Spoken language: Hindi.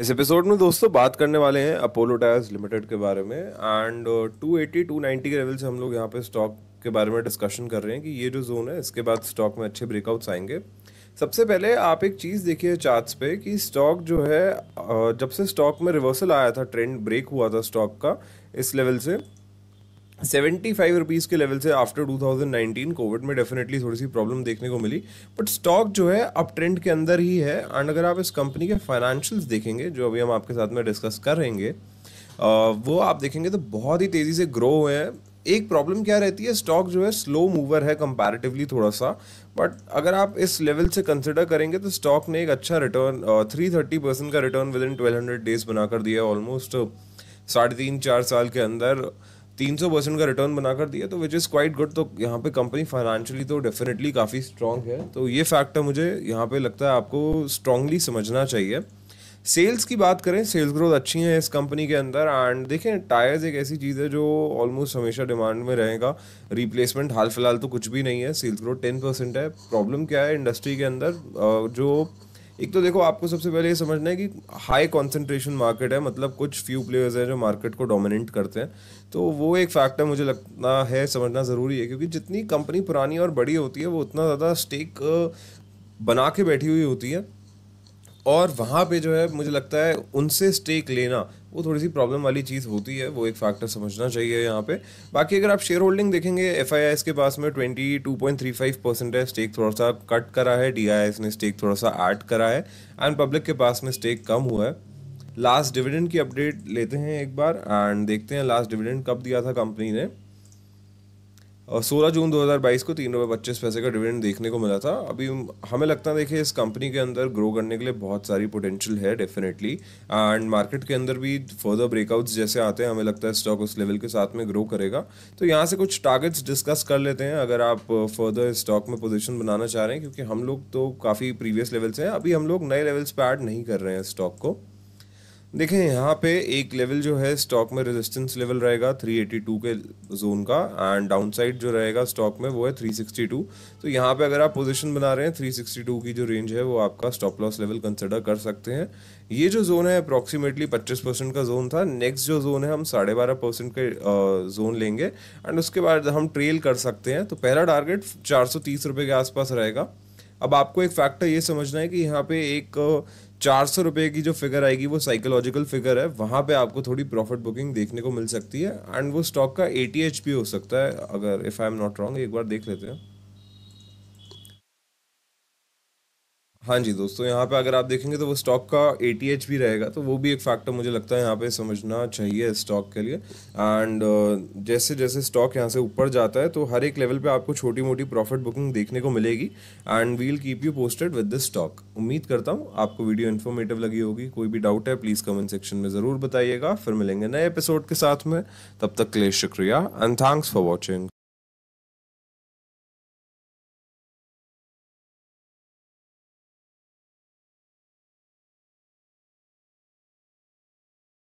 इस एपिसोड में दोस्तों बात करने वाले हैं अपोलो टायर्स लिमिटेड के बारे में एंड 280 290 के लेवल से हम लोग यहाँ पे स्टॉक के बारे में डिस्कशन कर रहे हैं कि ये जो जोन है इसके बाद स्टॉक में अच्छे ब्रेकआउट्स आएंगे सबसे पहले आप एक चीज़ देखिए चार्ट्स पे कि स्टॉक जो है uh, जब से स्टॉक में रिवर्सल आया था ट्रेंड ब्रेक हुआ था स्टॉक का इस लेवल से सेवेंटी फाइव रुपीज़ के लेवल से after two thousand nineteen COVID में डेफिनेटली थोड़ी सी प्रॉब्लम देखने को मिली बट स्टॉक जो है अप ट्रेंड के अंदर ही है एंड अगर आप इस कंपनी के फाइनेंशियल्स देखेंगे जो अभी हम आपके साथ में डिस्कस कर रहेंगे वो आप देखेंगे तो बहुत ही तेज़ी से ग्रो हुए हैं एक प्रॉब्लम क्या रहती है स्टॉक जो है स्लो मूवर है कंपैरेटिवली थोड़ा सा बट अगर आप इस लेवल से कंसिडर करेंगे तो स्टॉक ने एक अच्छा रिटर्न थ्री थर्टी परसेंट का return within twelve hundred days बनाकर दिया है ऑलमोस्ट साढ़े तीन चार साल के अंदर uh, तीन सौ परसेंट का रिटर्न बनाकर दिया तो विच इज़ क्वाइट गुड तो यहाँ पे कंपनी फाइनेंशियली तो डेफिनेटली काफ़ी स्ट्रॉन्ग है तो ये फैक्टर मुझे यहाँ पे लगता है आपको स्ट्रांगली समझना चाहिए सेल्स की बात करें सेल्स ग्रोथ अच्छी है इस कंपनी के अंदर एंड देखें टायर्स एक ऐसी चीज़ है जो ऑलमोस्ट हमेशा डिमांड में रहेगा रिप्लेसमेंट हाल फिलहाल तो कुछ भी नहीं है सेल्स ग्रोथ टेन परसेंट है प्रॉब्लम क्या है इंडस्ट्री के अंदर जो एक तो देखो आपको सबसे पहले ये समझना है कि हाई कॉन्सेंट्रेशन मार्केट है मतलब कुछ फ्यू प्लेयर्स हैं जो मार्केट को डोमिनेट करते हैं तो वो एक फैक्टर मुझे लगता है समझना ज़रूरी है क्योंकि जितनी कंपनी पुरानी और बड़ी होती है वो उतना ज़्यादा स्टेक बना के बैठी हुई होती है और वहाँ पे जो है मुझे लगता है उनसे स्टेक लेना वो थोड़ी सी प्रॉब्लम वाली चीज़ होती है वो एक फैक्टर समझना चाहिए यहाँ पे बाकी अगर आप शेयर होल्डिंग देखेंगे एफ के पास में twenty two point three five percent है स्टेक थोड़ा सा कट करा है डी ने स्टेक थोड़ा सा ऐड करा है एंड पब्लिक के पास में स्टेक कम हुआ है लास्ट डिविडेंड की अपडेट लेते हैं एक बार एंड देखते हैं लास्ट डिविडेंड कब दिया था कंपनी ने सोलह जून 2022 को तीन रुपये पच्चीस पैसे का डिविडेंड देखने को मिला था अभी हमें लगता है देखिए इस कंपनी के अंदर ग्रो करने के लिए बहुत सारी पोटेंशियल है डेफिनेटली एंड मार्केट के अंदर भी फर्दर ब्रेकआउट्स जैसे आते हैं हमें लगता है स्टॉक उस लेवल के साथ में ग्रो करेगा तो यहाँ से कुछ टारगेट्स डिस्कस कर लेते हैं अगर आप फर्दर स्टॉक में पोजिशन बनाना चाह रहे हैं क्योंकि हम लोग तो काफ़ी प्रीवियस लेवल्स हैं अभी हम लोग नए लेवल्स पर ऐड नहीं कर रहे हैं स्टॉक को देखें यहाँ पे एक लेवल जो है स्टॉक में रेजिस्टेंस लेवल रहेगा 382 के जोन का एंड डाउन साइड जो रहेगा स्टॉक में वो है 362 तो यहाँ पे अगर आप पोजीशन बना रहे हैं 362 की जो रेंज है वो आपका स्टॉप लॉस लेवल कंसिडर कर सकते हैं ये जो जोन है अप्रॉक्सीमेटली 25 परसेंट का जोन था नेक्स्ट जो जोन है हम साढ़े बारह परसेंट के जोन लेंगे एंड उसके बाद हम ट्रेल कर सकते हैं तो पहला टारगेट चार सौ तीस रुपये के आसपास रहेगा अब आपको एक फैक्टर ये समझना है कि यहाँ पे एक चार सौ रुपये की जो फिगर आएगी वो साइकोलॉजिकल फिगर है वहाँ पे आपको थोड़ी प्रॉफिट बुकिंग देखने को मिल सकती है एंड वो स्टॉक का ए भी हो सकता है अगर if I am not wrong एक बार देख लेते हैं हाँ जी दोस्तों यहाँ पे अगर आप देखेंगे तो वो स्टॉक का ए भी रहेगा तो वो भी एक फैक्टर मुझे लगता है यहाँ पे समझना चाहिए स्टॉक के लिए एंड uh, जैसे जैसे स्टॉक यहाँ से ऊपर जाता है तो हर एक लेवल पे आपको छोटी मोटी प्रॉफिट बुकिंग देखने को मिलेगी and we'll keep you posted with this stock उम्मीद करता हूँ आपको वीडियो इन्फॉर्मेटिव लगी होगी कोई भी डाउट है प्लीज़ कमेंट सेक्शन में ज़रूर बताइएगा फिर मिलेंगे नए एपिसोड के साथ में तब तक के लिए शुक्रिया एंड थैंक्स फॉर वॉचिंग